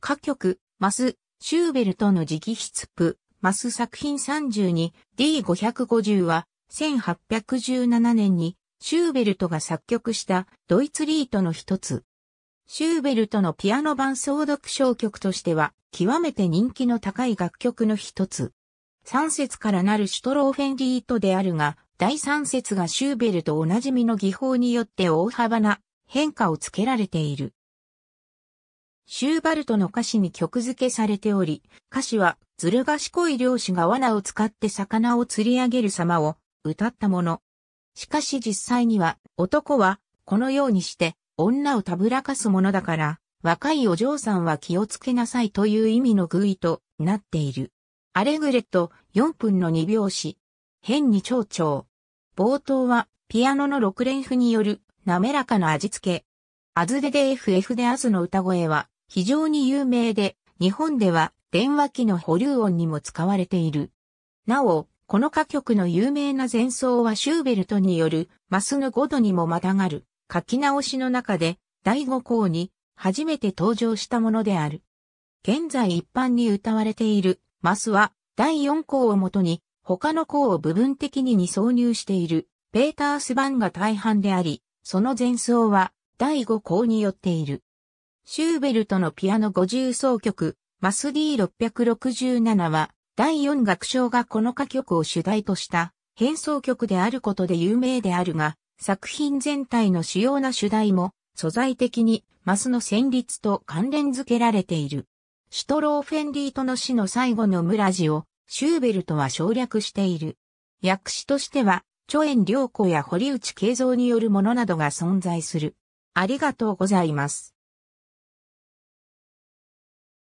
歌曲、マス、シューベルトの直筆譜、マス作品 32D550 は、1817年にシューベルトが作曲したドイツリートの一つ。シューベルトのピアノ版奏読小曲としては、極めて人気の高い楽曲の一つ。3節からなるシュトローフェンリートであるが、第3節がシューベルトおなじみの技法によって大幅な変化をつけられている。シューバルトの歌詞に曲付けされており、歌詞は、ずる賢い漁師が罠を使って魚を釣り上げる様を歌ったもの。しかし実際には、男は、このようにして、女をたぶらかすものだから、若いお嬢さんは気をつけなさいという意味の寓意となっている。アレグレット4分の2拍子。変に蝶々。冒頭はピアノの6連符による滑らかな味付け。アズデで FF でアズの歌声は非常に有名で、日本では電話機の保留音にも使われている。なお、この歌曲の有名な前奏はシューベルトによるマスの5度にもまたがる書き直しの中で第5項に初めて登場したものである。現在一般に歌われているマスは第4項をもとに他の項を部分的にに挿入しているペータース版が大半であり、その前奏は第5項によっている。シューベルトのピアノ50奏曲、マス D667 は、第4楽章がこの歌曲を主題とした変奏曲であることで有名であるが、作品全体の主要な主題も、素材的にマスの旋律と関連づけられている。シュトローフェンリートの死の最後の村地を、シューベルトは省略している。訳詞としては、著演良子や堀内慶三によるものなどが存在する。ありがとうございます。